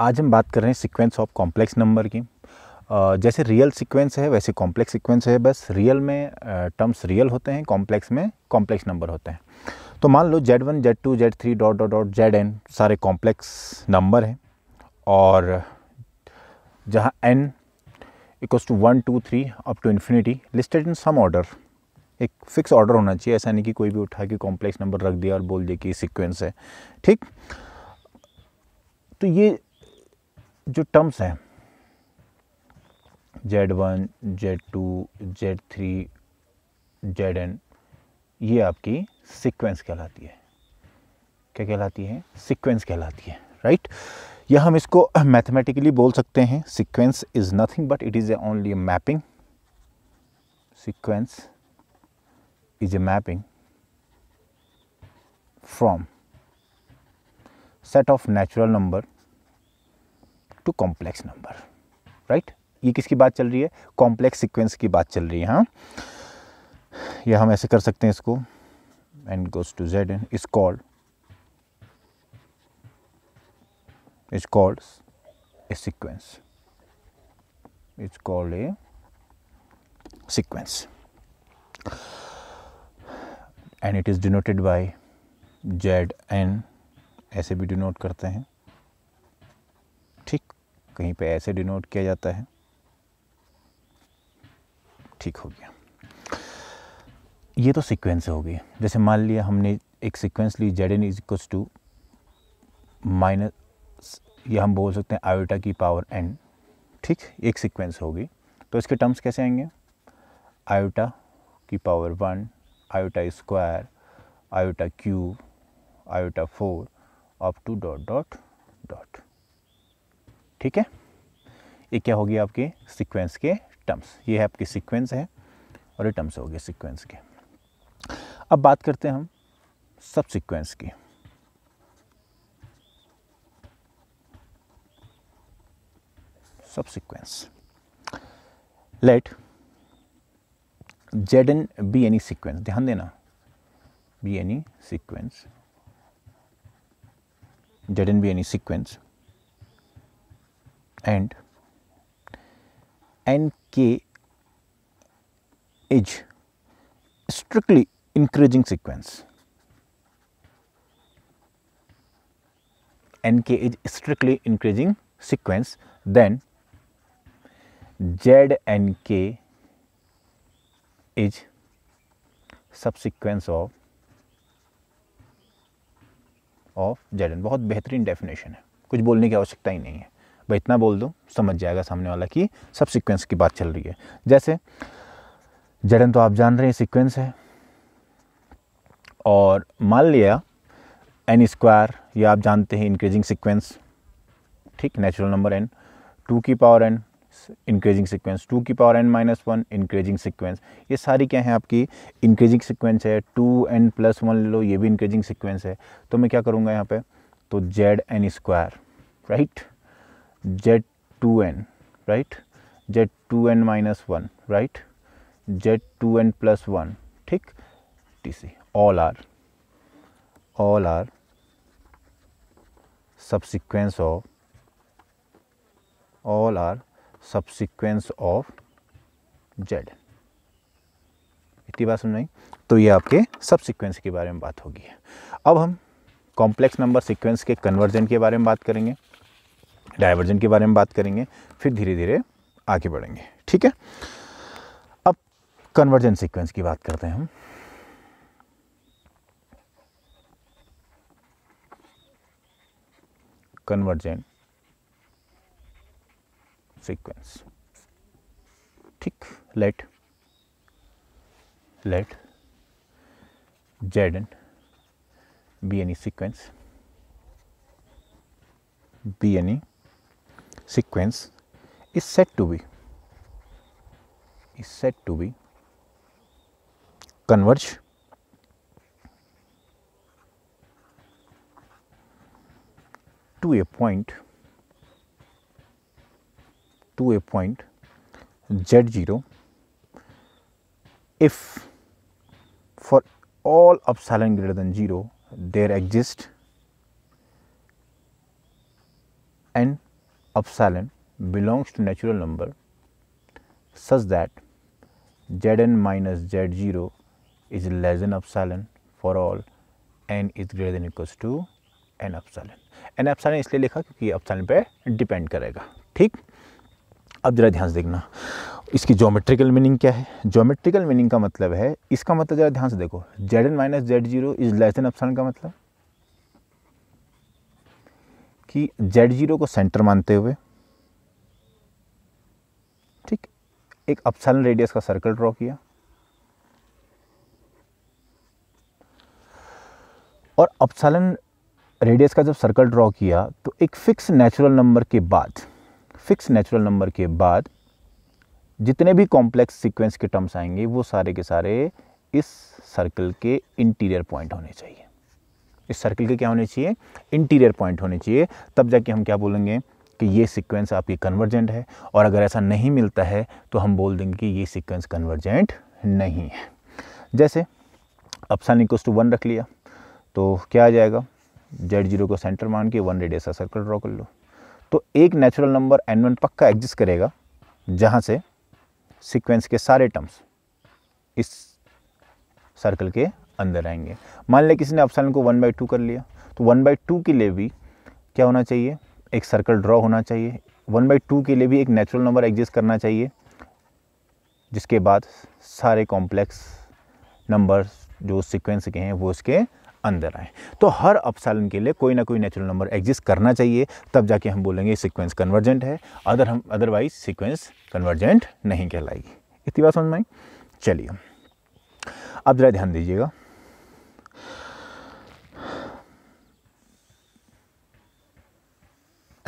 आज हम बात कर रहे हैं सीक्वेंस ऑफ कॉम्प्लेक्स नंबर की जैसे रियल सीक्वेंस है वैसे कॉम्प्लेक्स सीक्वेंस है बस रियल में टर्म्स रियल होते हैं कॉम्प्लेक्स में कॉम्प्लेक्स नंबर होते हैं तो मान लो Z one Z two Z three dot dot dot Z N सारे कॉम्प्लेक्स नंबर हैं और जहाँ N equals to one two three up to infinity listed in some order एक फिक्स ऑर्डर होना चाहिए ऐसा नहीं कि कोई भी उठा के कॉम्प्लेक्स नंबर रख दिया और बोल दिया कि सिक्वेंस है ठीक तो ये जो टर्म्स हैं Z one Z two Z three Z N ये आपकी सीक्वेंस कहलाती है क्या कहलाती है सीक्वेंस कहलाती है राइट या हम इसको मैथमेटिकली बोल सकते हैं sequence is nothing but it is a only mapping sequence is a mapping from set of natural number to complex number right ये किसकी बात चल रही है कॉम्प्लेक्स सिक्वेंस की बात चल रही है हाँ ये हम ऐसे कर सकते हैं इसको and goes to Z N is called is called a sequence is called a sequence and it is denoted by Z N ऐसे भी डिनोट करते हैं कहीं पे ऐसे डिनोट किया जाता है ठीक हो गया ये तो सीक्वेंस हो गई जैसे मान लिया हमने एक सीक्वेंस ली Z N is equals to minus या हम बोल सकते हैं आयोटा की पावर एन ठीक एक सीक्वेंस होगी तो इसके टर्म्स कैसे आएंगे आयोटा की power one iota square iota cube iota four up to dot dot dot ठीक है ये क्या होगी आपके सीक्वेंस के टर्म्स ये है आपके सीक्वेंस है और ये टर्म्स हो गए सिक्वेंस के अब बात करते हैं हम सब सिक्वेंस की subsequence let Z N be any sequence ध्यान देना be any sequence Z N be any sequence and nk is strictly increasing sequence. nk is strictly increasing sequence then znk is subsequence of of Z N बहुत बेहतरीन definition है कुछ बोलने की आवश्यकता ही नहीं है मैं इतना बोल दूँ समझ जाएगा सामने वाला कि सब सिक्वेंस की बात चल रही है जैसे जड़न तो आप जान रहे हैं सिक्वेंस है और मान लिया एन स्क्वायर ये आप जानते हैं इंक्रीजिंग सीक्वेंस ठीक नेचुरल नंबर एन टू की power N increasing sequence two की power N minus one increasing sequence ये सारी क्या है आपकी इंक्रीजिंग सीक्वेंस है टू एन प्लस वन ले लो ये भी इंक्रीजिंग सीक्वेंस है तो मैं क्या करूँगा यहाँ पे तो Z N square right Z2n right Z2n minus 1 right Z2n plus 1 ठीक TC all are all are subsequence of all are subsequence of Z इतनी बात समझ आई तो ये आपके सब सिक्वेंस के बारे में बात होगी अब हम कॉम्प्लेक्स नंबर सीक्वेंस के कन्वर्जन के बारे में बात करेंगे डायवर्जन के बारे में बात करेंगे फिर धीरे धीरे आगे बढ़ेंगे ठीक है अब कन्वर्जेंट सीक्वेंस की बात करते हैं हम कन्वर्जेंट सीक्वेंस ठीक let let Z N be any sequence be any sequence is said to be is said to be converge to a point to a point z0 if for all epsilon greater than 0 there exist an epsilon belongs to natural number such that zn minus z0 is less than epsilon for all n is greater than equals to n epsilon. n epsilon इसलिए लिखा क्योंकि epsilon पे depend करेगा ठीक अब ज़रा ध्यान से देखना इसकी जोमेट्रिकल मीनिंग क्या है जोमेट्रिकल मीनिंग का मतलब है इसका मतलब ज़रा ध्यान से देखो Z N minus Z zero is less than epsilon का मतलब कि जेड जीरो को सेंटर मानते हुए ठीक एक अपसालन रेडियस का सर्कल ड्रॉ किया और अपसालन रेडियस का जब सर्कल ड्रॉ किया तो एक फिक्स नेचुरल नंबर के बाद फिक्स नेचुरल नंबर के बाद जितने भी कॉम्प्लेक्स सीक्वेंस के टर्म्स आएंगे वो सारे के सारे इस सर्कल के इंटीरियर पॉइंट होने चाहिए इस सर्कल के क्या होने चाहिए इंटीरियर पॉइंट होने चाहिए तब जाके हम क्या बोलेंगे कि ये सीक्वेंस आपकी कन्वर्जेंट है और अगर ऐसा नहीं मिलता है तो हम बोल देंगे कि ये सीक्वेंस कन्वर्जेंट नहीं है जैसे अपसान इक्व टू वन रख लिया तो क्या आ जाएगा जेड जीरो को सेंटर मान के वन रेडियस का सर्कल ड्रॉ कर लो तो एक नेचुरल नंबर एन वन पक्का एग्जिस्ट करेगा जहाँ से सीक्वेंस के सारे टर्म्स इस सर्कल के अंदर आएंगे मान लिया किसी ने अपसाइलन को वन बाई टू कर लिया तो वन बाई टू के लिए भी क्या होना चाहिए एक सर्कल ड्रॉ होना चाहिए वन बाई टू के लिए भी एक नेचुरल नंबर एग्जिस्ट करना चाहिए जिसके बाद सारे कॉम्प्लेक्स नंबर्स जो सिक्वेंस के हैं वो उसके अंदर आए तो हर अपसालन के लिए कोई ना कोई नेचुरल नंबर एग्जिस्ट करना चाहिए तब जाके हम बोलेंगे सीक्वेंस कन्वर्जेंट है अदर हम अदरवाइज सीक्वेंस कन्वर्जेंट नहीं कहलाएगी इतनी बात समझ में चलिए अब ज़रा ध्यान दीजिएगा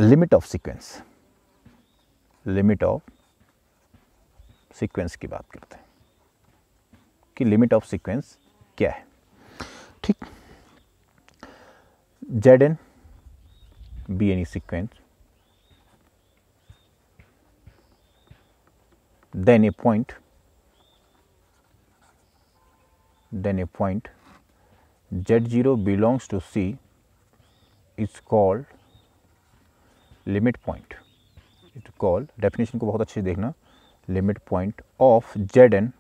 limit of sequence limit of sequence की बात करते हैं कि लिमिट ऑफ सीक्वेंस क्या है ठीक Z N be any sequence a point then a point Z zero belongs to C it's called limit point it call definition को बहुत अच्छे से देखना limit point of Z N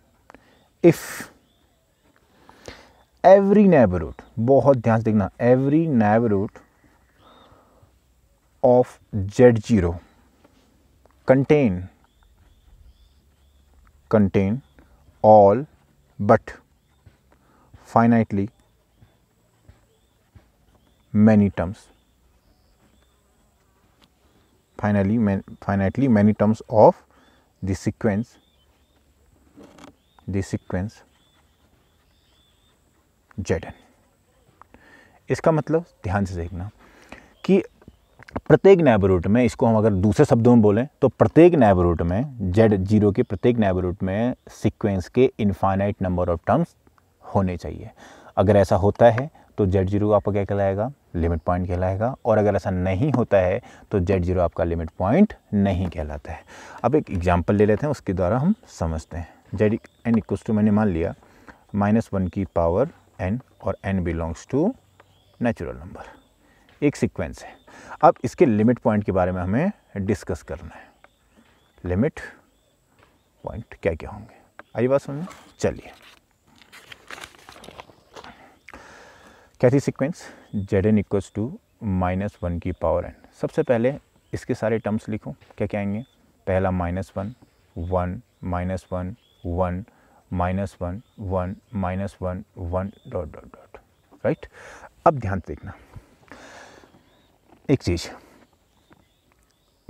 if every neighbourhood बहुत ध्यान से देखना every neighbourhood of Z zero contain contain all but finitely many terms finally man, finitely many terms of the sequence the sequence Zn इसका मतलब ध्यान से देखना कि प्रत्येक नैबरहुड में इसको हम अगर दूसरे शब्दों में बोलें तो प्रत्येक नैबरहुड में जेड जीरो के प्रत्येक नैबरहुड में सीक्वेंस के इनफाइनाइट नंबर ऑफ टर्म्स होने चाहिए अगर ऐसा होता है तो जेड जीरो आपका क्या कहलाएगा लिमिट पॉइंट कहलाएगा और अगर ऐसा नहीं होता है तो जेड जीरो आपका लिमिट पॉइंट नहीं कहलाता है अब एक एग्जाम्पल ले लेते हैं उसके द्वारा हम समझते हैं जेड एन इक्वस टू मैंने मान लिया माइनस वन की पावर एन और N belongs to natural number एक सीक्वेंस है अब इसके लिमिट पॉइंट के बारे में हमें डिस्कस करना है लिमिट पॉइंट क्या क्या होंगे आई बात सुनिए चलिए कैसी sequence Z N equals to minus one की पावर एन सबसे पहले इसके सारे टर्म्स लिखूँ क्या क्या आएंगे पहला minus one one minus one one minus one one minus one one dot dot dot right अब ध्यान देखना एक चीज़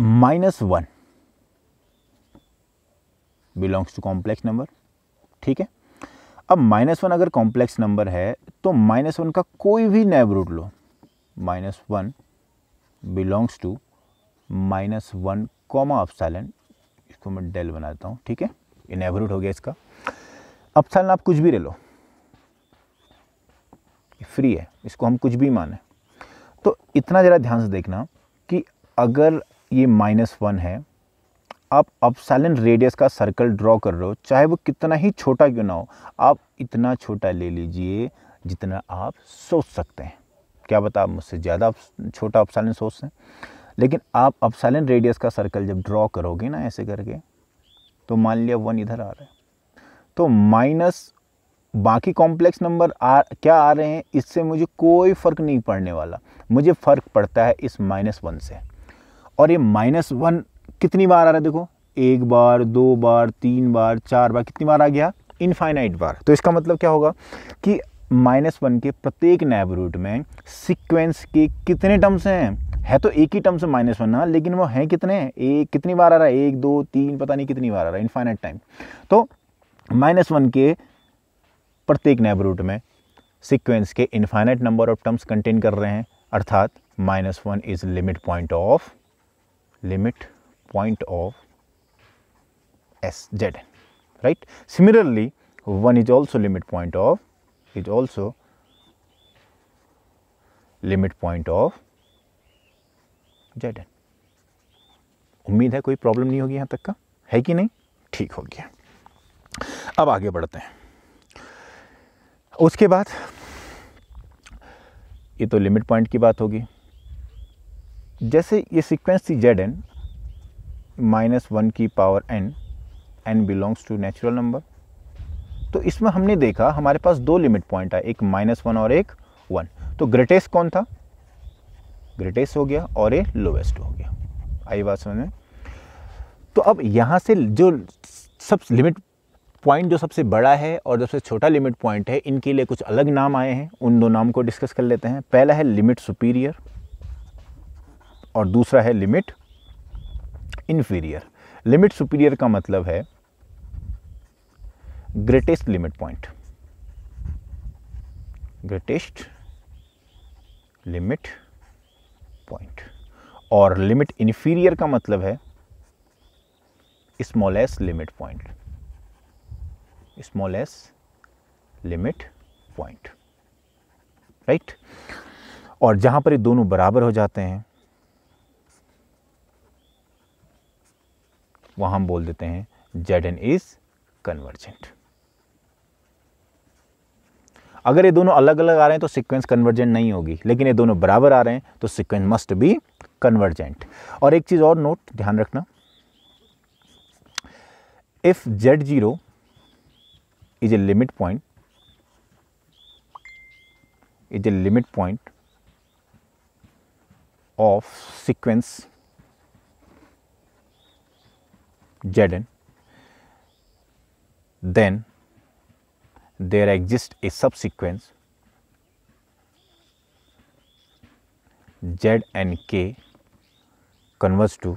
minus one belongs to complex number ठीक है अब माइनस वन अगर कॉम्प्लेक्स नंबर है तो माइनस वन का कोई भी नेबरूड लो minus one belongs to minus one comma epsilon इसको मैं डेल बनाता हूँ ठीक है ये नेबरहुड हो गया इसका अपसाइलन आप कुछ भी ले लो फ्री है इसको हम कुछ भी माने तो इतना ज़रा ध्यान से देखना कि अगर ये माइनस वन है आप अपसाइलन रेडियस का सर्कल ड्रॉ कर रहे हो चाहे वो कितना ही छोटा क्यों ना हो आप इतना छोटा ले लीजिए जितना आप सोच सकते हैं क्या बता आप मुझसे ज़्यादा छोटा अपसाइलेंट सोचते हैं लेकिन आप अपसाइलेंट रेडियस का सर्कल जब ड्रॉ करोगे ना ऐसे करके तो मान लिया वन इधर आ रहा है तो माइनस बाकी कॉम्प्लेक्स नंबर आ क्या आ रहे हैं इससे मुझे कोई फ़र्क नहीं पड़ने वाला मुझे फ़र्क पड़ता है इस माइनस वन से और ये माइनस वन कितनी बार आ रहा है देखो एक बार दो बार तीन बार चार बार कितनी बार आ गया इनफाइनाइट बार तो इसका मतलब क्या होगा कि माइनस वन के प्रत्येक नैब रूट में सिक्वेंस के कितने टर्म्स हैं है तो एक ही टर्म से माइनस वन ना लेकिन वो हैं कितने एक कितनी बार आ रहा है एक दो तीन पता नहीं कितनी बार आ रहा है इनफाइनाइट टाइम तो माइनस वन के प्रत्येक नैब रूट में सिक्वेंस के infinite number of terms contain कर रहे हैं अर्थात minus one is limit point of limit point of S Z right similarly one is also limit point of is also limit point of Z N उम्मीद है कोई problem नहीं होगी यहां तक का है कि नहीं ठीक हो गया अब आगे बढ़ते हैं उसके बाद ये तो लिमिट पॉइंट की बात होगी जैसे ये सीक्वेंस थी जेड एन माइनस वन की power N N belongs to natural number तो इसमें हमने देखा हमारे पास दो लिमिट पॉइंट आए एक माइनस वन और एक वन तो ग्रेटेस्ट कौन था ग्रेटेस्ट हो गया और ए लोवेस्ट हो गया आई बात समझ में तो अब यहाँ से जो सब लिमिट पॉइंट जो सबसे बड़ा है और जो सबसे छोटा लिमिट पॉइंट है इनके लिए कुछ अलग नाम आए हैं उन दो नाम को डिस्कस कर लेते हैं पहला है लिमिट सुपीरियर और दूसरा है लिमिट इन्फीरियर लिमिट सुपीरियर का मतलब है greatest limit point greatest limit point और limit inferior का मतलब है smallest limit point smallest limit point right right? और जहां पर ये दोनों बराबर हो जाते हैं वहां हम बोल देते हैं जेड एन इज कन्वर्जेंट अगर ये दोनों अलग अलग आ रहे हैं तो सिक्वेंस कन्वर्जेंट नहीं होगी लेकिन ये दोनों बराबर आ रहे हैं तो सिक्वेंस मस्ट बी कन्वर्जेंट और एक चीज़ और नोट ध्यान रखना if Z zero is a limit point is a limit point of sequence Z N then there exists a subsequence Z and K converges to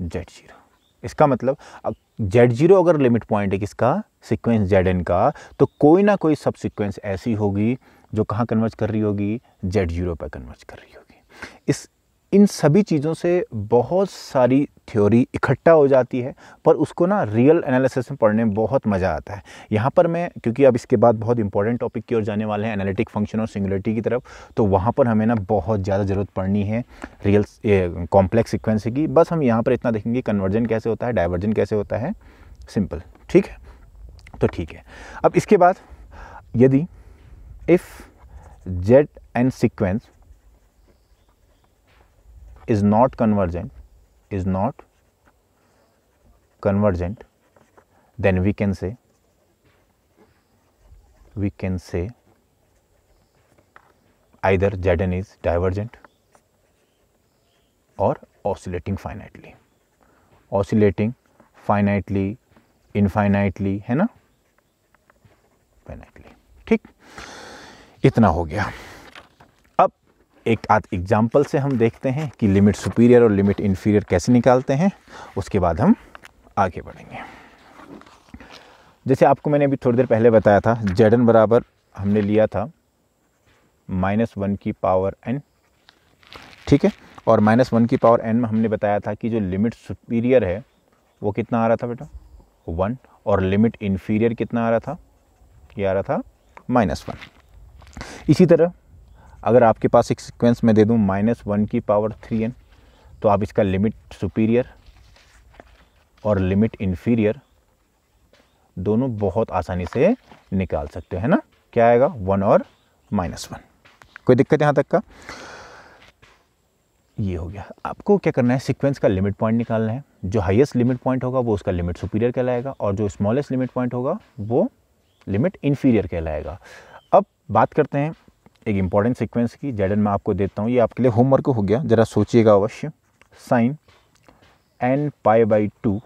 Z zero इसका मतलब अब जेड जीरो अगर लिमिट पॉइंट है किसका सीक्वेंस जेड एन का तो कोई ना कोई सब सीक्वेंस ऐसी होगी जो कहाँ कन्वर्ज कर रही होगी जेड जीरो पर कन्वर्ज कर रही होगी इस इन सभी चीज़ों से बहुत सारी थ्योरी इकट्ठा हो जाती है पर उसको ना रियल एनालिसिस में पढ़ने में बहुत मज़ा आता है यहाँ पर मैं क्योंकि अब इसके बाद बहुत इंपॉर्टेंट टॉपिक की ओर जाने वाले हैं एनालिटिक फंक्शन और सिंगुलरिटी की तरफ तो वहाँ पर हमें ना बहुत ज़्यादा ज़रूरत पड़नी है रियल कॉम्प्लेक्स सिक्वेंस की बस हम यहाँ पर इतना देखेंगे कन्वर्जन कैसे होता है डाइवर्जन कैसे होता है सिंपल ठीक है तो ठीक है अब इसके बाद यदि if Z and sequence is not convergent is not convergent then we can say we can say either Z N is divergent और oscillating finitely oscillating finitely infinitely है ना फाइनाइटली ठीक इतना हो गया एक आध एग्जाम्पल से हम देखते हैं कि लिमिट सुपीरियर और लिमिट इन्फीरियर कैसे निकालते हैं उसके बाद हम आगे बढ़ेंगे जैसे आपको मैंने अभी थोड़ी देर पहले बताया था जेडन बराबर हमने लिया था माइनस वन की पावर एन ठीक है और माइनस वन की पावर एन में हमने बताया था कि जो लिमिट सुपीरियर है वो कितना आ रहा था बेटा वन और लिमिट इन्फीरियर कितना आ रहा था ये आ रहा था माइनस वन इसी तरह अगर आपके पास एक सिक्वेंस में दे दूँ माइनस वन की पावर थ्री एन तो आप इसका लिमिट सुपीरियर और लिमिट इन्फीरियर दोनों बहुत आसानी से निकाल सकते हो है ना क्या आएगा वन और माइनस वन कोई दिक्कत यहाँ तक का ये हो गया आपको क्या करना है सीक्वेंस का लिमिट पॉइंट निकालना है जो हाईएस्ट लिमिट पॉइंट होगा वो उसका लिमिट सुपीरियर कहलाएगा और जो स्मॉलेस्ट लिमिट पॉइंट होगा वो लिमिट इन्फीरियर कहलाएगा अब बात करते हैं एक इम्पॉर्टेंट सीक्वेंस की जेडन मैं आपको देता हूँ ये आपके लिए होमवर्क हो गया ज़रा सोचिएगा अवश्य sine N pi by two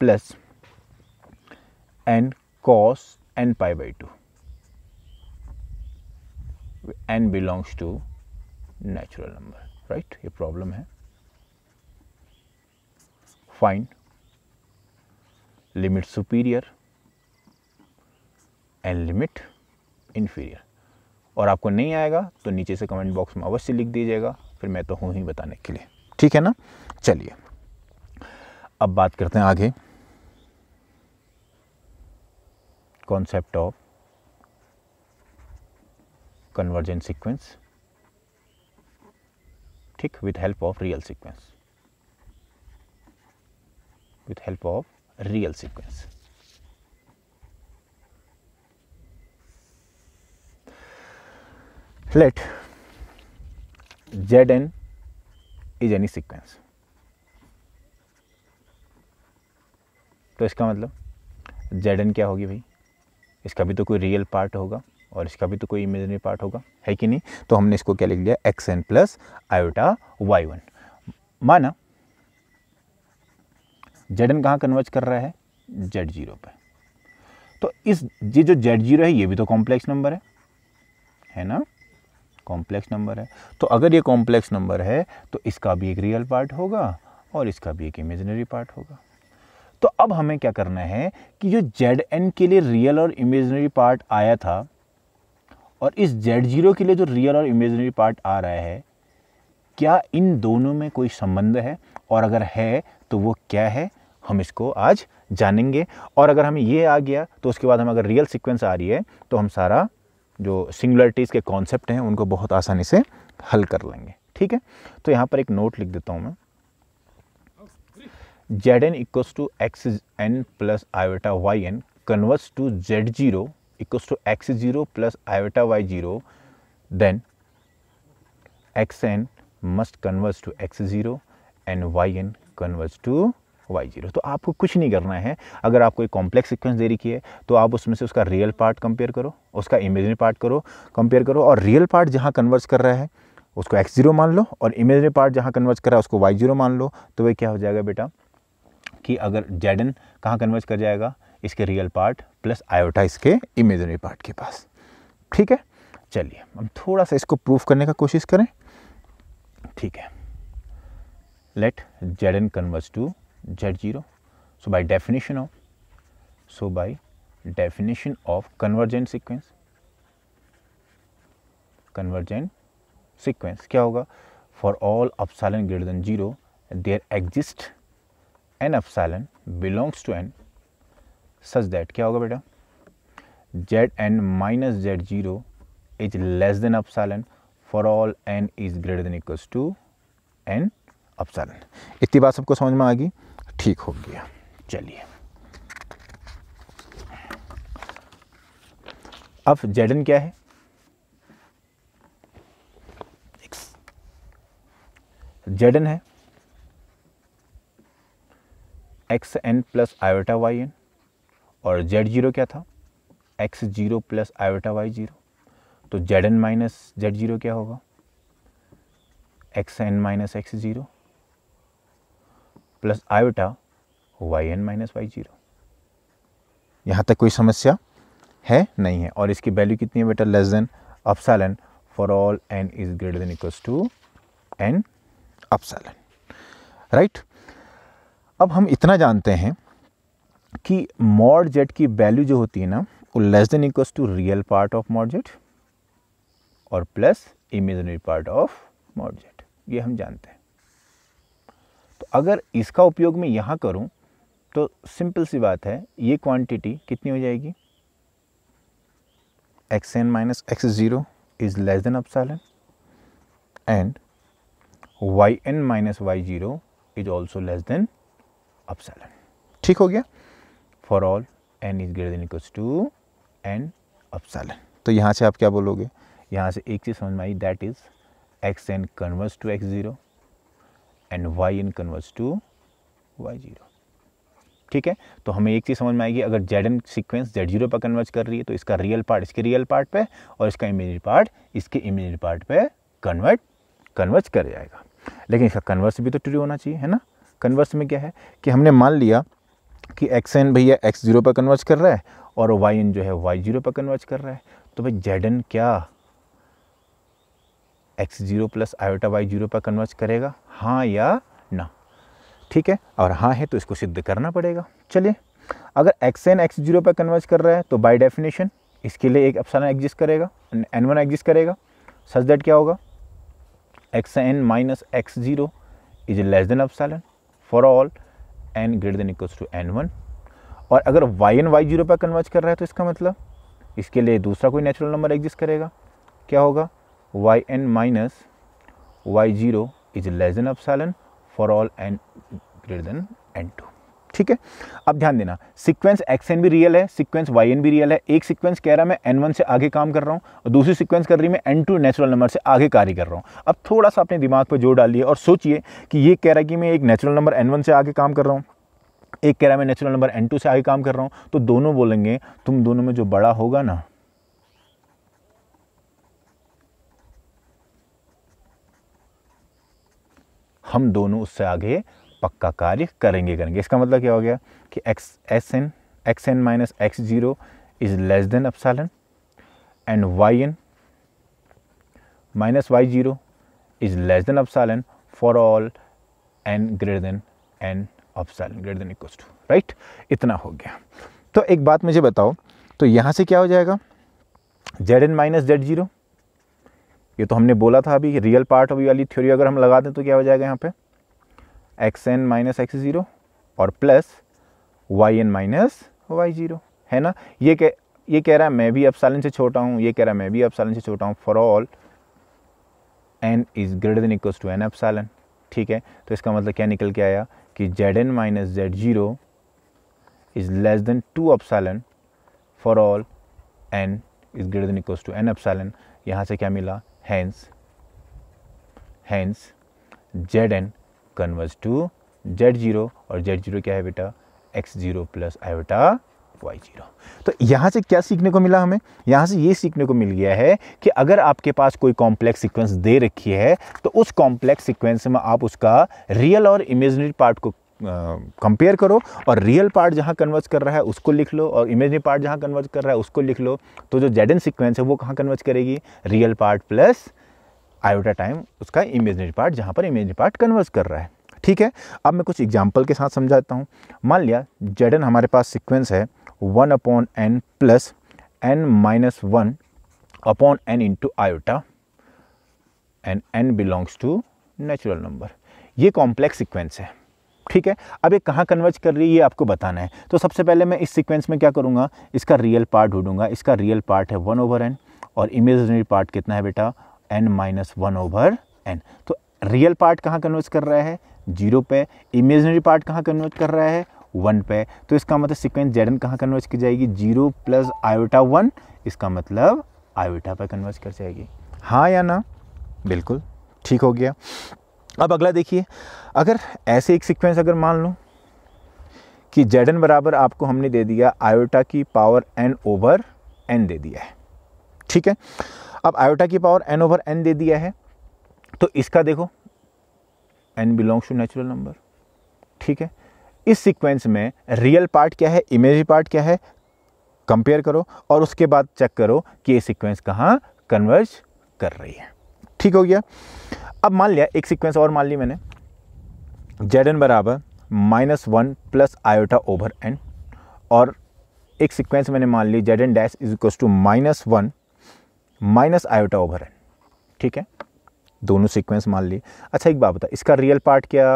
plus N cos N pi by two N belongs to natural number right ये प्रॉब्लम है fine limit superior and limit inferior और आपको नहीं आएगा तो नीचे से कमेंट बॉक्स में अवश्य लिख दीजिएगा फिर मैं तो हूँ ही बताने के लिए ठीक है ना चलिए अब बात करते हैं आगे कॉन्सेप्ट ऑफ कन्वर्जेंट सीक्वेंस ठीक with help of real sequence with help of real sequence let Zn is any sequence. तो इसका मतलब जेड क्या होगी भाई इसका भी तो कोई रियल पार्ट होगा और इसका भी तो कोई इमेजनरी पार्ट होगा है कि नहीं तो हमने इसको क्या लिख लिया X N plus iota Y one माना जेड एन कहाँ कन्वर्ज कर रहा है जेड जीरो पर तो इस ये जो जेड जीरो है ये भी तो कॉम्प्लेक्स नंबर है है ना कॉम्प्लेक्स नंबर है तो अगर ये कॉम्प्लेक्स नंबर है तो इसका भी एक रियल पार्ट होगा और इसका भी एक इमेजनरी पार्ट होगा तो अब हमें क्या करना है कि जो जेड एन के लिए रियल और इमेजनरी पार्ट आया था और इस जेड जीरो के लिए जो रियल और इमेजनरी पार्ट आ रहा है क्या इन दोनों में कोई संबंध है और अगर है तो वो क्या है हम इसको आज जानेंगे और अगर हमें ये आ गया तो उसके बाद हम अगर रियल सीक्वेंस आ रही है तो हम सारा जो सिंगुलरिटीज़ के कॉन्सेप्ट हैं उनको बहुत आसानी से हल कर लेंगे ठीक है तो यहाँ पर एक नोट लिख देता हूँ मैं Z N equals to X N plus iota Y N converges to Z zero equals to X zero plus iota Y zero then X N must converge to X zero and Y N converges to Y zero तो आपको कुछ नहीं करना है अगर आपको एक complex sequence दे रखी है तो आप उसमें से उसका रियल पार्ट कंपेयर करो उसका इमेजरी पार्ट करो कंपेयर करो और रियल पार्ट जहाँ कन्वर्स कर रहा है उसको एक्स जीरो मान लो और इमेजरी पार्ट जहाँ कन्वर्स कर रहा है उसको वाई जीरो मान लो तो वह क्या हो जाएगा बेटा कि अगर जेड एन कहाँ कन्वर्स कर जाएगा इसके रियल पार्ट प्लस आयोटा इसके इमेजरी पार्ट के पास ठीक है चलिए हम थोड़ा सा इसको प्रूफ करने का कोशिश करें ठीक है Z N converges to z0 so by definition of so by definition of convergent sequence convergent sequence kya hoga for all epsilon greater than 0 there exist n epsilon belongs to n such that kya hoga beta Z N minus Z zero is less than epsilon for all N is greater than equals to N epsilon इतनी बात सबको समझ में आ ठीक हो गया चलिए अब जेडन क्या है जेडन है X N plus iota Y N और जेड जीरो क्या था X zero plus iota Y zero तो Z N minus Z zero क्या होगा X N minus X zero plus iota Y N minus Y zero यहाँ तक कोई समस्या है नहीं है और इसकी वैल्यू कितनी है बेटा less than epsilon for all N is greater than equals to N epsilon right अब हम इतना जानते हैं कि मॉड जेट की वैल्यू जो होती है ना वो less than equals to real part of mod Z और plus imaginary part of mod Z ये हम जानते हैं अगर इसका उपयोग मैं यहाँ करूँ तो सिंपल सी बात है ये क्वांटिटी कितनी हो जाएगी X N minus X zero is less than epsilon and Y N minus Y zero is also less than epsilon ठीक हो गया for all N is greater than equals to N epsilon तो यहाँ से आप क्या बोलोगे यहाँ से एक चीज़ समझ में आई that is X N converges to X zero and Y N converges to Y zero ठीक है तो हमें एक चीज़ समझ में आएगी अगर Z N sequence Z zero पर कन्वर्ट कर रही है तो इसका रियल पार्ट इसके रियल पार्ट पे और इसका इमेजरी पार्ट इसके इमेजरी पार्ट पे कन्वर्ट कन्वर्ट कर जाएगा लेकिन इसका कन्वर्स भी तो ट्रू होना चाहिए है ना कन्वर्स में क्या है कि हमने मान लिया कि एक्स एन भैया एक्स जीरो पर कन्वर्ट कर रहा है और वाई एन जो है वाई जीरो पर कन्वर्ट कर रहा है तो भाई जेड एन क्या X zero plus iota Y zero पर कन्वर्ज करेगा हाँ या ना ठीक है और हाँ है तो इसको सिद्ध करना पड़ेगा चलिए अगर एक्स एन एक्स जीरो पर कन्वर्ज कर रहा है तो बाय डेफिनेशन इसके लिए एक अपसाना एग्जिस्ट करेगा एन वन एग्जिस्ट करेगा सच दैट क्या होगा X N minus X zero is less than epsilon for all N greater than equals to N one और अगर वाई एन वाई जीरो पर कन्वर्ज कर रहा है तो इसका मतलब इसके लिए दूसरा कोई नेचुरल नंबर एग्जिस्ट करेगा क्या होगा Y N minus Y zero is less than epsilon for all N greater than N two ठीक है अब ध्यान देना सीक्वेंस एक्स एन भी रियल है सीक्वेंस वाई एन भी रियल है एक सीक्वेंस कह रहा मैं एन वन से आगे काम कर रहा हूँ और दूसरी सीक्वेंस कर रही मैं एन टू नेचुरल नंबर से आगे कार्य कर रहा हूँ अब थोड़ा सा अपने दिमाग पर जोर डाल लिया और सोचिए कि ये कह रहा है कि मैं एक नेचुरल नंबर एन वन से आगे काम कर रहा हूँ एक कह रहा है मैं नेचुरल नंबर एन टू से आगे काम कर रहा हूँ तो दोनों बोलेंगे तुम दोनों में जो बड़ा होगा ना हम दोनों उससे आगे पक्का कार्य करेंगे करेंगे इसका मतलब क्या हो गया कि X S N X N minus X zero is less than epsilon and Y N minus Y zero is less than epsilon for all N greater than N epsilon greater than equals to right इतना हो गया तो एक बात मुझे बताओ तो यहाँ से क्या हो जाएगा Z N minus Z zero ये तो हमने बोला था अभी रियल पार्ट ऑफ वाली थ्योरी अगर हम लगा दें तो क्या हो जाएगा यहाँ पे X N minus X zero और plus Y N minus Y zero है ना ये कह ये कह रहा है मैं भी सालन से छोटा हूँ ये कह रहा है मैं भी सालन से छोटा हूँ for all N is greater than equals to N epsilon ठीक है तो इसका मतलब क्या निकल के आया कि Z N minus Z zero is less than two epsilon for all N is greater than equals to N epsilon यहाँ से क्या मिला hence hence N converges to Z zero और जेड जीरो क्या है बेटा एक्स जीरो प्लस आई बेटा Y zero तो यहाँ से क्या सीखने को मिला हमें यहाँ से ये सीखने को मिल गया है कि अगर आपके पास कोई कॉम्प्लेक्स सीक्वेंस दे रखी है तो उस कॉम्प्लेक्स सीक्वेंस में आप उसका रियल और इमेजनरी पार्ट को कंपेयर करो और रियल पार्ट जहाँ कन्वर्ज कर रहा है उसको लिख लो और इमेजरी पार्ट जहाँ कन्वर्ज कर रहा है उसको लिख लो तो जो जेड सीक्वेंस सिक्वेंस है वो कहाँ कन्वर्ज करेगी real part plus iota time उसका इमेजरी पार्ट जहाँ पर इमेजरी पार्ट कन्वर्ज कर रहा है ठीक है अब मैं कुछ एग्जाम्पल के साथ समझाता हूँ मान लिया जेड हमारे पास सिक्वेंस है one upon N plus N minus one upon N into iota and N belongs to natural number ये कॉम्प्लेक्स सिक्वेंस है ठीक है अब ये कहाँ कन्वर्ज कर रही है ये आपको बताना है तो सबसे पहले मैं इस सीक्वेंस में क्या करूँगा इसका रियल पार्ट ढूंढूंगा इसका रियल पार्ट है वन ओवर एन और इमेजनरी पार्ट कितना है बेटा N minus one over N तो रियल पार्ट कहाँ कन्वर्ज कर रहा है जीरो पे इमेजनरी पार्ट कहाँ कन्वर्ज कर रहा है वन पे तो इसका मतलब सिक्वेंस जेड एन कहाँ कन्वर्ज की जाएगी जीरो प्लस आयोटा वन इसका मतलब आयोटा पर कन्वर्ज कर जाएगी हाँ या ना बिल्कुल ठीक हो गया अब अगला देखिए अगर ऐसे एक सीक्वेंस अगर मान लो कि जेड एन बराबर आपको हमने दे दिया आयोटा की पावर एन ओवर एन दे दिया है ठीक है अब आयोटा की पावर एन ओवर एन दे दिया है तो इसका देखो N belongs to natural number ठीक है इस सीक्वेंस में रियल पार्ट क्या है इमेजरी पार्ट क्या है कंपेयर करो और उसके बाद चेक करो कि ये सीक्वेंस कहाँ कन्वर्ज कर रही है ठीक हो गया अब मान लिया एक सीक्वेंस और मान ली मैंने जेड एन बराबर minus one plus iota over N और एक सीक्वेंस मैंने मान ली Z N dash is equal to minus one minus iota over N ठीक है दोनों सीक्वेंस मान ली अच्छा एक बात बता इसका रियल पार्ट क्या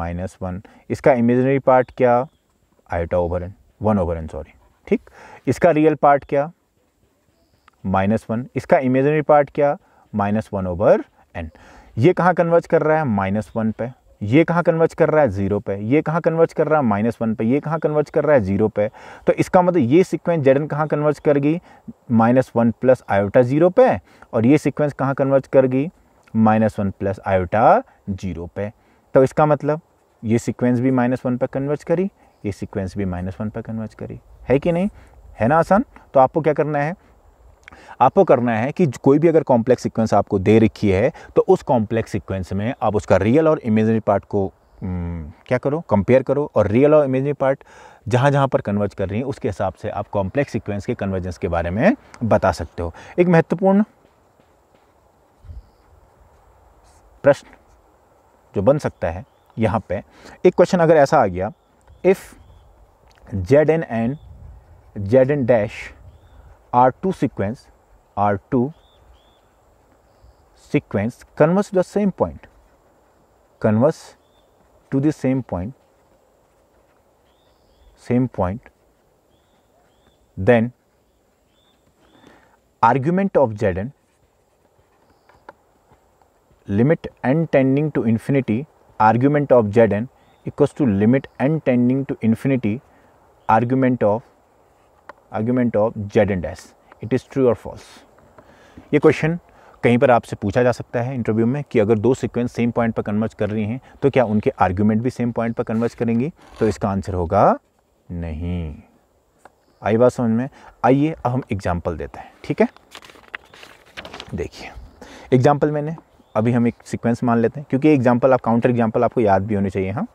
माइनस वन इसका इमेजनरी पार्ट क्या iota over N one over N sorry ठीक इसका रियल पार्ट क्या माइनस वन इसका इमेजनरी पार्ट क्या माइनस वन ओवर एन ये कहाँ कन्वर्ज कर रहा है माइनस वन पे ये कहाँ कन्वर्ज कर रहा है जीरो पे ये कहाँ कन्वर्ज कर रहा है माइनस वन पे ये कहाँ कन्वर्ज कर रहा है जीरो पे तो इसका मतलब ये सीक्वेंस जेड एन कहाँ कन्वर्ज करगी minus one plus iota zero पे और ये सीक्वेंस कहाँ कन्वर्ज करगी minus one plus iota zero पे तो इसका मतलब ये सीक्वेंस भी माइनस वन पर कन्वर्ज करी ये सीक्वेंस भी माइनस वन पर कन्वर्ज करी है कि नहीं है ना आसान तो आपको क्या करना है आपको करना है कि कोई भी अगर कॉम्प्लेक्स सीक्वेंस आपको दे रखी है तो उस कॉम्प्लेक्स सीक्वेंस में आप उसका रियल और इमेजनरी पार्ट को क्या करो कंपेयर करो और रियल और इमेजनरी पार्ट जहाँ जहाँ पर कन्वर्ज कर रही हैं उसके हिसाब से आप कॉम्प्लेक्स सीक्वेंस के कन्वर्जेंस के बारे में बता सकते हो एक महत्वपूर्ण प्रश्न जो बन सकता है यहाँ पे एक क्वेश्चन अगर ऐसा आ गया if Z N N Z N dash R2 sequence, R2 sequence converges to the same point, converges to the same point, same point, then argument of Zn limit n tending to infinity argument of Zn equals to limit n tending to infinity argument of argument of Z N S it is true और false ये question कहीं पर आपसे पूछा जा सकता है interview में कि अगर दो सीक्वेंस सेम पॉइंट पर कन्वर्ज कर रही हैं तो क्या उनके आर्ग्यूमेंट भी सेम पॉइंट पर कन्वर्ज करेंगी तो इसका आंसर होगा नहीं आई बात समझ में आइए अब हम एग्जाम्पल देते हैं ठीक है देखिए एग्जाम्पल मैंने अभी हम एक सीक्वेंस मान लेते हैं क्योंकि एग्जाम्पल आप काउंटर एग्जाम्पल आपको याद भी होनी चाहिए हाँ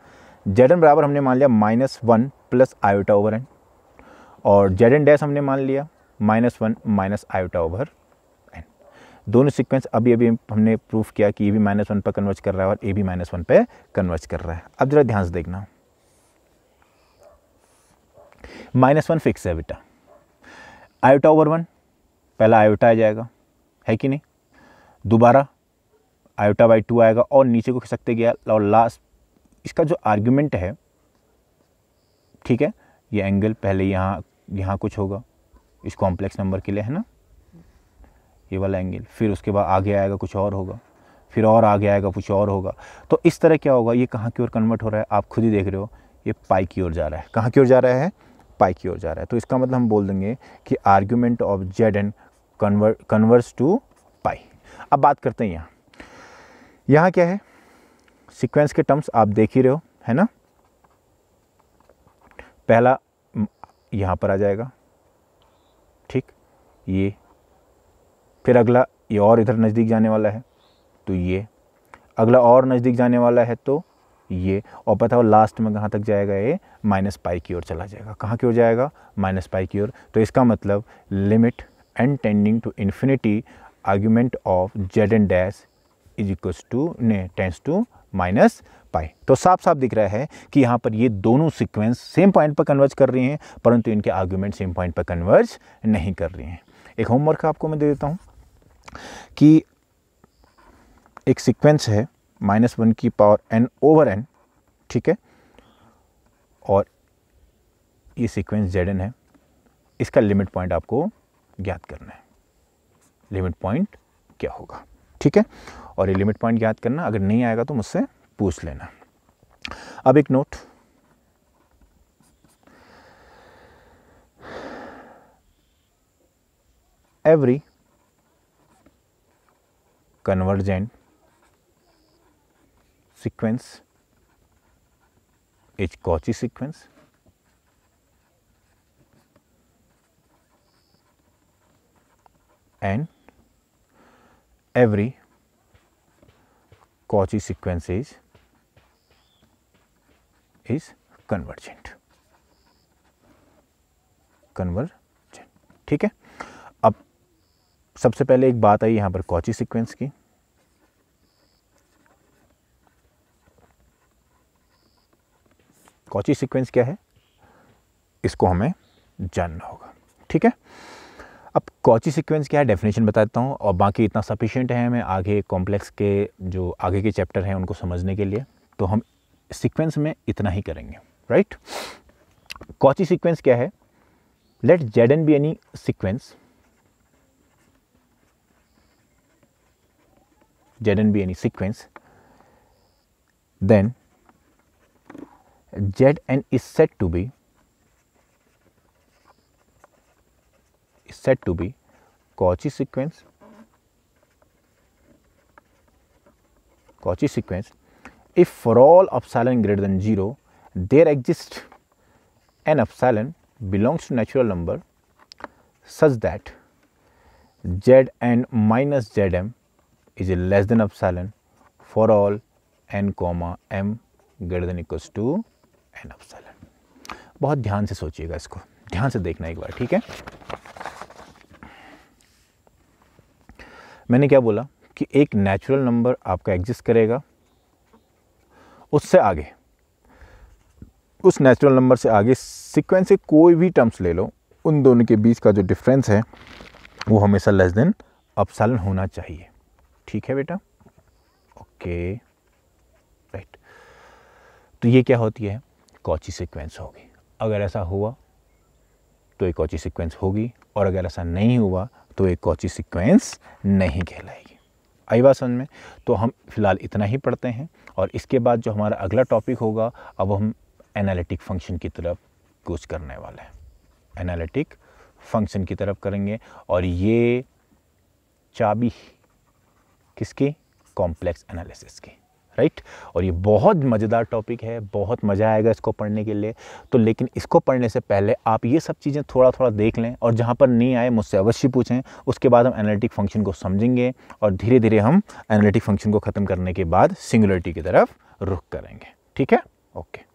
जेड बराबर हमने मान लिया minus one plus iota over N और जेड एन डैश हमने मान लिया minus one minus iota over N दोनों सीक्वेंस अभी अभी हमने प्रूफ किया कि ए e भी माइनस वन पर कन्वर्ज कर रहा है और ए भी माइनस वन पर कन्वर्ज कर रहा है अब ज़रा ध्यान से देखना माइनस वन फिक्स है बेटा आयोटा ओवर वन पहला आयोटा आ जाएगा है कि नहीं दोबारा आयोटा बाई टू आएगा और नीचे को खिसकते गया और लास्ट इसका जो आर्ग्यूमेंट है ठीक है ये एंगल पहले यहाँ यहाँ कुछ होगा इस कॉम्प्लेक्स नंबर के लिए है ना ये वाला एंगल फिर उसके बाद आगे आएगा कुछ और होगा फिर और आगे आएगा कुछ और होगा तो इस तरह क्या होगा ये कहाँ की ओर कन्वर्ट हो रहा है आप खुद ही देख रहे हो ये पाई की ओर जा रहा है कहाँ की ओर जा रहा है पाई की ओर जा रहा है तो इसका मतलब हम बोल देंगे कि argument of Z N convert converse to pi अब बात करते हैं यहाँ यहाँ क्या है सिक्वेंस के टर्म्स आप देख ही रहे हो है ना पहला यहाँ पर आ जाएगा ठीक ये फिर अगला ये और इधर नज़दीक जाने वाला है तो ये अगला और नज़दीक जाने वाला है तो ये और पता हो लास्ट में कहाँ तक जाएगा ये माइनस पाई की ओर चला जाएगा कहाँ की ओर जाएगा माइनस पाई की ओर तो इसका मतलब limit N tending to infinity argument of Z N dash is equals to ने टेंस टू माइनस पाए तो साफ साफ दिख रहा है कि यहां पर ये दोनों सीक्वेंस सेम पॉइंट पर कन्वर्ज कर रही हैं परंतु इनके आर्ग्यूमेंट सेम पॉइंट पर कन्वर्ज नहीं कर रही हैं एक होमवर्क आपको मैं दे देता हूं कि एक सीक्वेंस है माइनस वन की पावर एन ओवर एन ठीक है और ये सीक्वेंस जेड एन है इसका लिमिट पॉइंट आपको ज्ञात करना है लिमिट पॉइंट क्या होगा ठीक है और ये लिमिट पॉइंट याद करना अगर नहीं आएगा तो मुझसे पूछ लेना अब एक note every convergent sequence is Cauchy sequence and every Cauchy sequence is is convergent convergent ठीक है अब सबसे पहले एक बात आई यहां पर कॉची सीक्वेंस की कॉची सीक्वेंस क्या है इसको हमें जानना होगा ठीक है अब कॉची सीक्वेंस क्या है डेफिनेशन बता देता हूँ और बाकी इतना सफिशियंट है हमें आगे कॉम्प्लेक्स के जो आगे के चैप्टर हैं उनको समझने के लिए तो हम सीक्वेंस में इतना ही करेंगे राइट कौची सिक्वेंस क्या है let Z N be any sequence Z N be any sequence then Z N is said to be is said to be Cauchy sequence Cauchy sequence if for all epsilon greater than 0 there exists an epsilon belongs to natural number such that z zn minus z m is a less than epsilon for all n comma m greater than equals to n epsilon बहुत ध्यान से सोचिएगा इसको ध्यान से देखना एक बार ठीक है मैंने क्या बोला कि एक नेचुरल नंबर आपका एग्जिस्ट करेगा उससे आगे उस नेचुरल नंबर से आगे सिक्वेंस से कोई भी टर्म्स ले लो उन दोनों के बीच का जो डिफरेंस है वो हमेशा लेस देन अपसालन होना चाहिए ठीक है बेटा ओके राइट तो ये क्या होती है कॉची सिक्वेंस होगी अगर ऐसा हुआ तो एक कॉची सिक्वेंस होगी और अगर ऐसा नहीं हुआ तो एक कॉची सिक्वेंस नहीं कहलाएगी आईवासन में तो हम फ़िलहाल इतना ही पढ़ते हैं और इसके बाद जो हमारा अगला टॉपिक होगा अब हम एनालिटिक फंक्शन की तरफ कूच करने वाले हैं एनालिटिक फंक्शन की तरफ करेंगे और ये चाबी किसकी कॉम्प्लेक्स एनालिसिस की राइट और ये बहुत मज़ेदार टॉपिक है बहुत मज़ा आएगा इसको पढ़ने के लिए तो लेकिन इसको पढ़ने से पहले आप ये सब चीज़ें थोड़ा थोड़ा देख लें और जहाँ पर नहीं आए मुझसे अवश्य पूछें उसके बाद हम एनालिटिक फंक्शन को समझेंगे और धीरे धीरे हम एनालिटिक फंक्शन को ख़त्म करने के बाद सिंगुलरिटी की तरफ रुख करेंगे ठीक है ओके